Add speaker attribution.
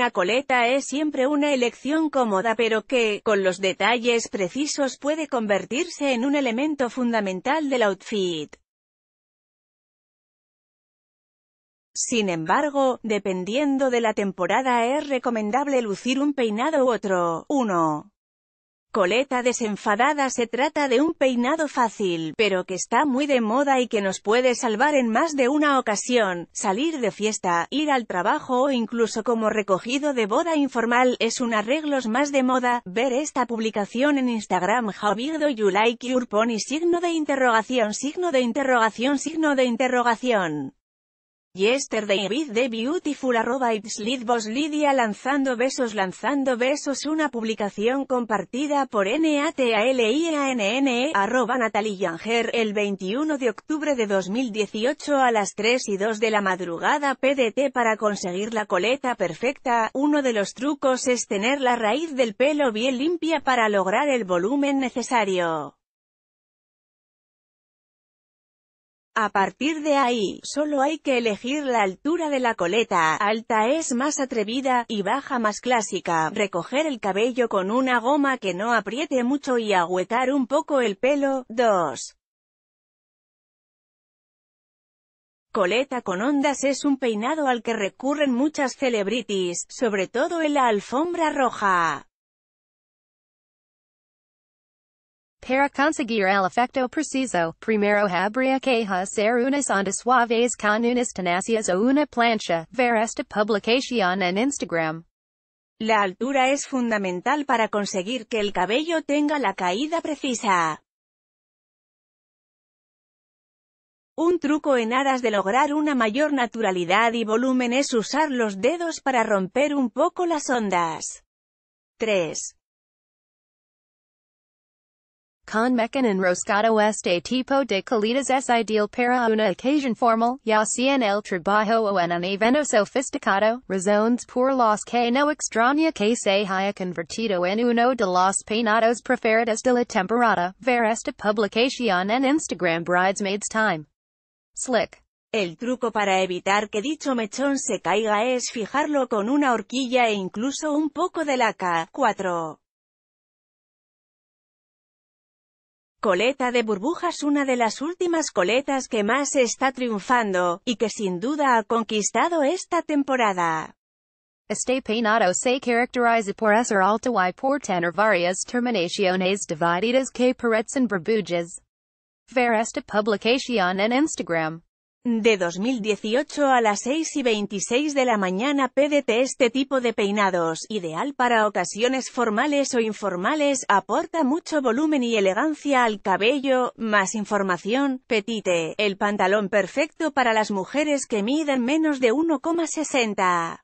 Speaker 1: una coleta es siempre una elección cómoda pero que, con los detalles precisos puede convertirse en un elemento fundamental del outfit. Sin embargo, dependiendo de la temporada es recomendable lucir un peinado u otro. Uno. Coleta desenfadada se trata de un peinado fácil, pero que está muy de moda y que nos puede salvar en más de una ocasión. Salir de fiesta, ir al trabajo o incluso como recogido de boda informal es un arreglos más de moda. Ver esta publicación en Instagram How do you like your Signo de interrogación, signo de interrogación, signo de interrogación. Yesterday with the beautiful arroba it's Lidia lanzando besos lanzando besos una publicación compartida por NATALIANNE arroba Natalie el 21 de octubre de 2018 a las 3 y 2 de la madrugada PDT para conseguir la coleta perfecta, uno de los trucos es tener la raíz del pelo bien limpia para lograr el volumen necesario. A partir de ahí, solo hay que elegir la altura de la coleta, alta es más atrevida, y baja más clásica, recoger el cabello con una goma que no apriete mucho y ahuecar un poco el pelo. 2. Coleta con ondas es un peinado al que recurren muchas celebrities, sobre todo en la alfombra roja.
Speaker 2: Para conseguir el efecto preciso, primero habría que hacer unas ondas suaves con unas tenacias o una plancha, ver esta publicación en
Speaker 1: Instagram. La altura es fundamental para conseguir que el cabello tenga la caída precisa. Un truco en aras de lograr una mayor naturalidad y volumen es usar los dedos para romper un poco las ondas. 3
Speaker 2: con Meccan en Roscado este tipo de calitas es ideal para una ocasión formal, ya sea en el trabajo o en un evento sofisticado, razones por los que no extraña que se haya convertido en uno de los peinados preferidos de la temporada, ver esta publicación en Instagram Bridesmaids Time.
Speaker 1: Slick. El truco para evitar que dicho mechón se caiga es fijarlo con una horquilla e incluso un poco de laca. 4. Coleta de burbujas una de las últimas coletas que más está triunfando, y que sin duda ha conquistado esta temporada.
Speaker 2: Este peinado se caracteriza por ser alto y por tener varias terminaciones
Speaker 1: divididas que parecen burbujas. Ver esta publicación en Instagram. De 2018 a las 6 y 26 de la mañana PDT este tipo de peinados, ideal para ocasiones formales o informales, aporta mucho volumen y elegancia al cabello, más información, petite, el pantalón perfecto para las mujeres que miden menos de 1,60.